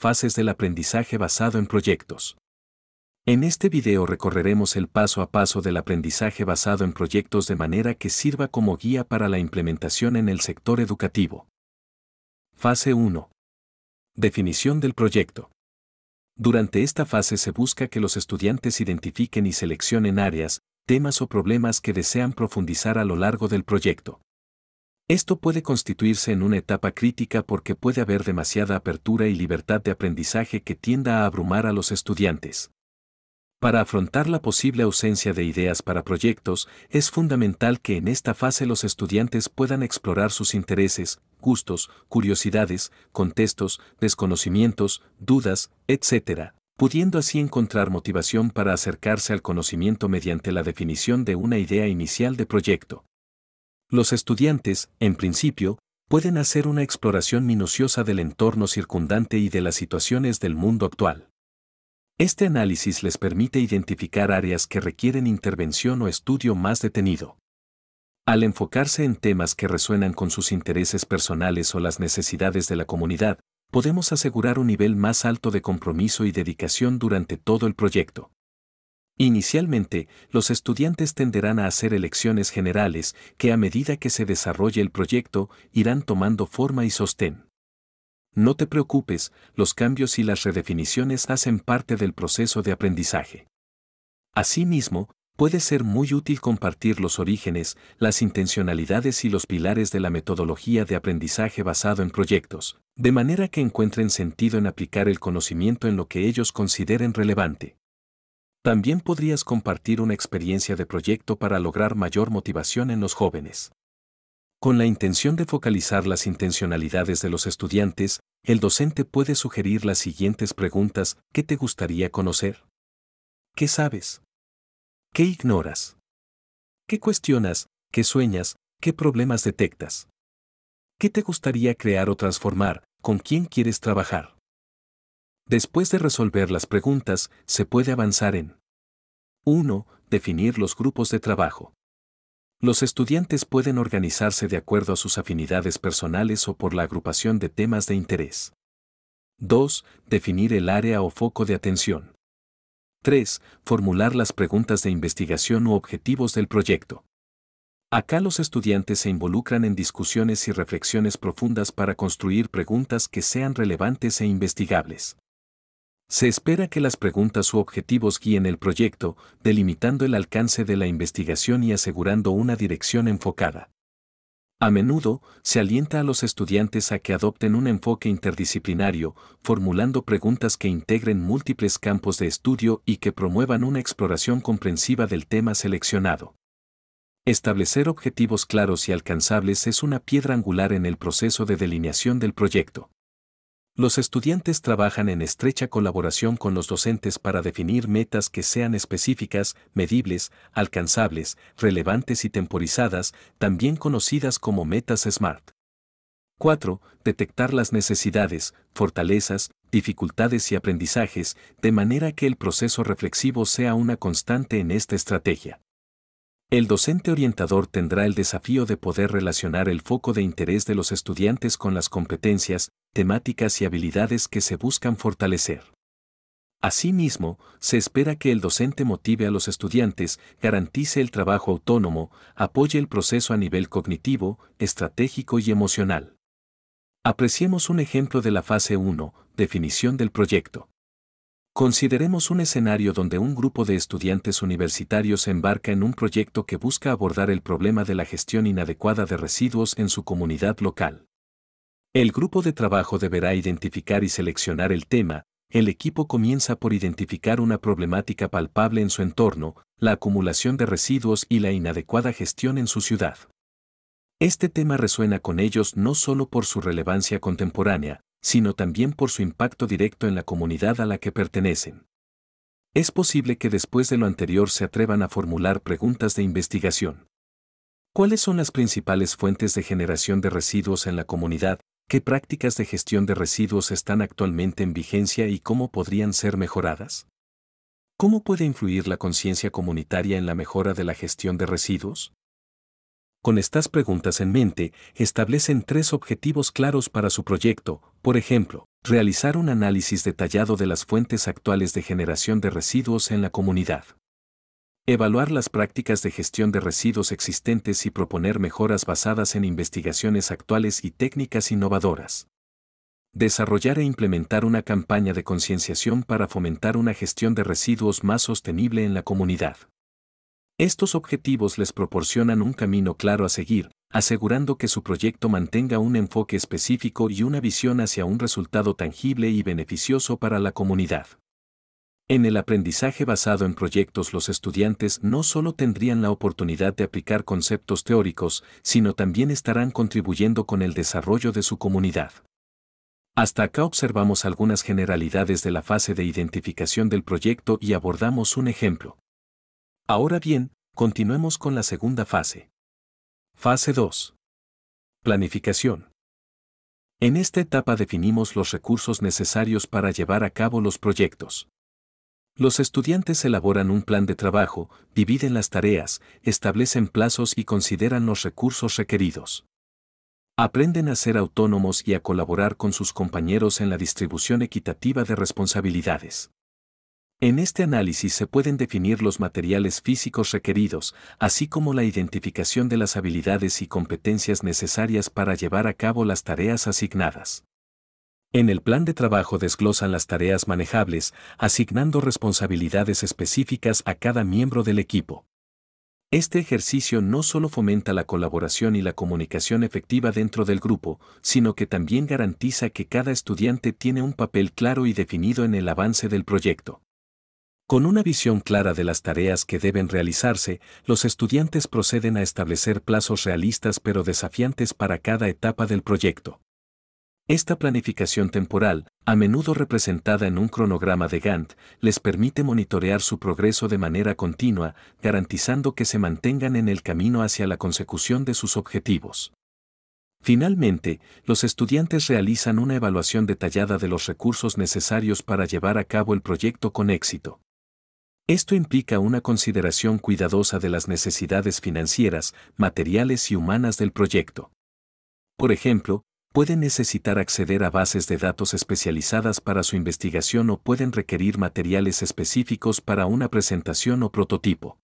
fases del aprendizaje basado en proyectos. En este video recorreremos el paso a paso del aprendizaje basado en proyectos de manera que sirva como guía para la implementación en el sector educativo. Fase 1. Definición del proyecto. Durante esta fase se busca que los estudiantes identifiquen y seleccionen áreas, temas o problemas que desean profundizar a lo largo del proyecto. Esto puede constituirse en una etapa crítica porque puede haber demasiada apertura y libertad de aprendizaje que tienda a abrumar a los estudiantes. Para afrontar la posible ausencia de ideas para proyectos, es fundamental que en esta fase los estudiantes puedan explorar sus intereses, gustos, curiosidades, contextos, desconocimientos, dudas, etc., pudiendo así encontrar motivación para acercarse al conocimiento mediante la definición de una idea inicial de proyecto. Los estudiantes, en principio, pueden hacer una exploración minuciosa del entorno circundante y de las situaciones del mundo actual. Este análisis les permite identificar áreas que requieren intervención o estudio más detenido. Al enfocarse en temas que resuenan con sus intereses personales o las necesidades de la comunidad, podemos asegurar un nivel más alto de compromiso y dedicación durante todo el proyecto. Inicialmente, los estudiantes tenderán a hacer elecciones generales que a medida que se desarrolle el proyecto irán tomando forma y sostén. No te preocupes, los cambios y las redefiniciones hacen parte del proceso de aprendizaje. Asimismo, puede ser muy útil compartir los orígenes, las intencionalidades y los pilares de la metodología de aprendizaje basado en proyectos, de manera que encuentren sentido en aplicar el conocimiento en lo que ellos consideren relevante. También podrías compartir una experiencia de proyecto para lograr mayor motivación en los jóvenes. Con la intención de focalizar las intencionalidades de los estudiantes, el docente puede sugerir las siguientes preguntas ¿Qué te gustaría conocer. ¿Qué sabes? ¿Qué ignoras? ¿Qué cuestionas? ¿Qué sueñas? ¿Qué problemas detectas? ¿Qué te gustaría crear o transformar? ¿Con quién quieres trabajar? Después de resolver las preguntas, se puede avanzar en 1. Definir los grupos de trabajo. Los estudiantes pueden organizarse de acuerdo a sus afinidades personales o por la agrupación de temas de interés. 2. Definir el área o foco de atención. 3. Formular las preguntas de investigación u objetivos del proyecto. Acá los estudiantes se involucran en discusiones y reflexiones profundas para construir preguntas que sean relevantes e investigables. Se espera que las preguntas u objetivos guíen el proyecto, delimitando el alcance de la investigación y asegurando una dirección enfocada. A menudo, se alienta a los estudiantes a que adopten un enfoque interdisciplinario, formulando preguntas que integren múltiples campos de estudio y que promuevan una exploración comprensiva del tema seleccionado. Establecer objetivos claros y alcanzables es una piedra angular en el proceso de delineación del proyecto. Los estudiantes trabajan en estrecha colaboración con los docentes para definir metas que sean específicas, medibles, alcanzables, relevantes y temporizadas, también conocidas como metas SMART. 4. Detectar las necesidades, fortalezas, dificultades y aprendizajes, de manera que el proceso reflexivo sea una constante en esta estrategia. El docente orientador tendrá el desafío de poder relacionar el foco de interés de los estudiantes con las competencias, temáticas y habilidades que se buscan fortalecer. Asimismo, se espera que el docente motive a los estudiantes, garantice el trabajo autónomo, apoye el proceso a nivel cognitivo, estratégico y emocional. Apreciemos un ejemplo de la fase 1, definición del proyecto. Consideremos un escenario donde un grupo de estudiantes universitarios embarca en un proyecto que busca abordar el problema de la gestión inadecuada de residuos en su comunidad local. El grupo de trabajo deberá identificar y seleccionar el tema, el equipo comienza por identificar una problemática palpable en su entorno, la acumulación de residuos y la inadecuada gestión en su ciudad. Este tema resuena con ellos no solo por su relevancia contemporánea, sino también por su impacto directo en la comunidad a la que pertenecen. Es posible que después de lo anterior se atrevan a formular preguntas de investigación. ¿Cuáles son las principales fuentes de generación de residuos en la comunidad? ¿Qué prácticas de gestión de residuos están actualmente en vigencia y cómo podrían ser mejoradas? ¿Cómo puede influir la conciencia comunitaria en la mejora de la gestión de residuos? Con estas preguntas en mente, establecen tres objetivos claros para su proyecto, por ejemplo, realizar un análisis detallado de las fuentes actuales de generación de residuos en la comunidad. Evaluar las prácticas de gestión de residuos existentes y proponer mejoras basadas en investigaciones actuales y técnicas innovadoras. Desarrollar e implementar una campaña de concienciación para fomentar una gestión de residuos más sostenible en la comunidad. Estos objetivos les proporcionan un camino claro a seguir, asegurando que su proyecto mantenga un enfoque específico y una visión hacia un resultado tangible y beneficioso para la comunidad. En el aprendizaje basado en proyectos los estudiantes no solo tendrían la oportunidad de aplicar conceptos teóricos, sino también estarán contribuyendo con el desarrollo de su comunidad. Hasta acá observamos algunas generalidades de la fase de identificación del proyecto y abordamos un ejemplo. Ahora bien, continuemos con la segunda fase. Fase 2. Planificación. En esta etapa definimos los recursos necesarios para llevar a cabo los proyectos. Los estudiantes elaboran un plan de trabajo, dividen las tareas, establecen plazos y consideran los recursos requeridos. Aprenden a ser autónomos y a colaborar con sus compañeros en la distribución equitativa de responsabilidades. En este análisis se pueden definir los materiales físicos requeridos, así como la identificación de las habilidades y competencias necesarias para llevar a cabo las tareas asignadas. En el plan de trabajo desglosan las tareas manejables, asignando responsabilidades específicas a cada miembro del equipo. Este ejercicio no solo fomenta la colaboración y la comunicación efectiva dentro del grupo, sino que también garantiza que cada estudiante tiene un papel claro y definido en el avance del proyecto. Con una visión clara de las tareas que deben realizarse, los estudiantes proceden a establecer plazos realistas pero desafiantes para cada etapa del proyecto. Esta planificación temporal, a menudo representada en un cronograma de Gantt, les permite monitorear su progreso de manera continua, garantizando que se mantengan en el camino hacia la consecución de sus objetivos. Finalmente, los estudiantes realizan una evaluación detallada de los recursos necesarios para llevar a cabo el proyecto con éxito. Esto implica una consideración cuidadosa de las necesidades financieras, materiales y humanas del proyecto. Por ejemplo, pueden necesitar acceder a bases de datos especializadas para su investigación o pueden requerir materiales específicos para una presentación o prototipo.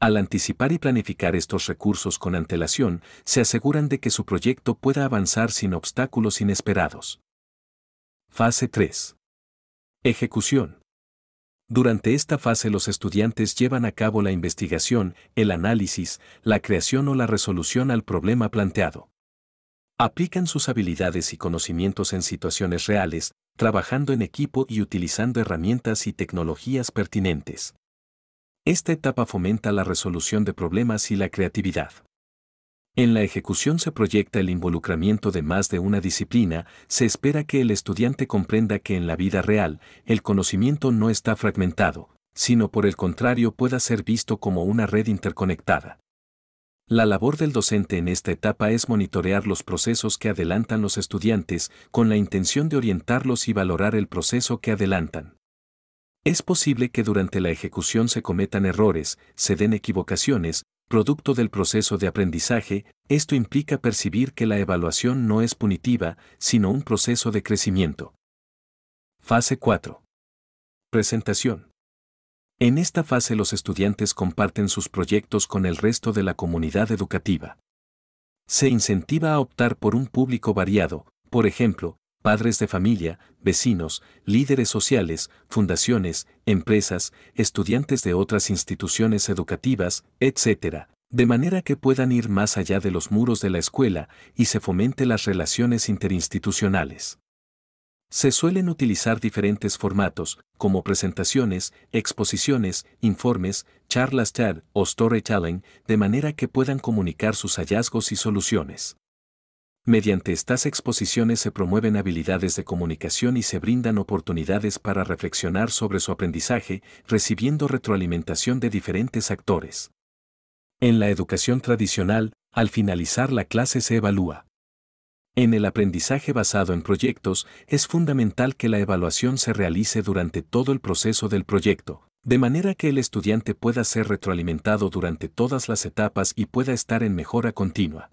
Al anticipar y planificar estos recursos con antelación, se aseguran de que su proyecto pueda avanzar sin obstáculos inesperados. Fase 3. Ejecución. Durante esta fase los estudiantes llevan a cabo la investigación, el análisis, la creación o la resolución al problema planteado. Aplican sus habilidades y conocimientos en situaciones reales, trabajando en equipo y utilizando herramientas y tecnologías pertinentes. Esta etapa fomenta la resolución de problemas y la creatividad. En la ejecución se proyecta el involucramiento de más de una disciplina, se espera que el estudiante comprenda que en la vida real el conocimiento no está fragmentado, sino por el contrario pueda ser visto como una red interconectada. La labor del docente en esta etapa es monitorear los procesos que adelantan los estudiantes con la intención de orientarlos y valorar el proceso que adelantan. Es posible que durante la ejecución se cometan errores, se den equivocaciones, producto del proceso de aprendizaje, esto implica percibir que la evaluación no es punitiva, sino un proceso de crecimiento. Fase 4. Presentación. En esta fase los estudiantes comparten sus proyectos con el resto de la comunidad educativa. Se incentiva a optar por un público variado, por ejemplo, padres de familia, vecinos, líderes sociales, fundaciones, empresas, estudiantes de otras instituciones educativas, etc., de manera que puedan ir más allá de los muros de la escuela y se fomente las relaciones interinstitucionales. Se suelen utilizar diferentes formatos, como presentaciones, exposiciones, informes, charlas TED o storytelling, de manera que puedan comunicar sus hallazgos y soluciones. Mediante estas exposiciones se promueven habilidades de comunicación y se brindan oportunidades para reflexionar sobre su aprendizaje, recibiendo retroalimentación de diferentes actores. En la educación tradicional, al finalizar la clase se evalúa. En el aprendizaje basado en proyectos, es fundamental que la evaluación se realice durante todo el proceso del proyecto, de manera que el estudiante pueda ser retroalimentado durante todas las etapas y pueda estar en mejora continua.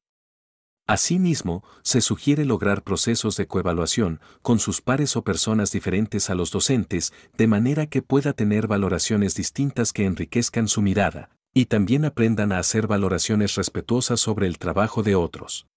Asimismo, se sugiere lograr procesos de coevaluación con sus pares o personas diferentes a los docentes, de manera que pueda tener valoraciones distintas que enriquezcan su mirada, y también aprendan a hacer valoraciones respetuosas sobre el trabajo de otros.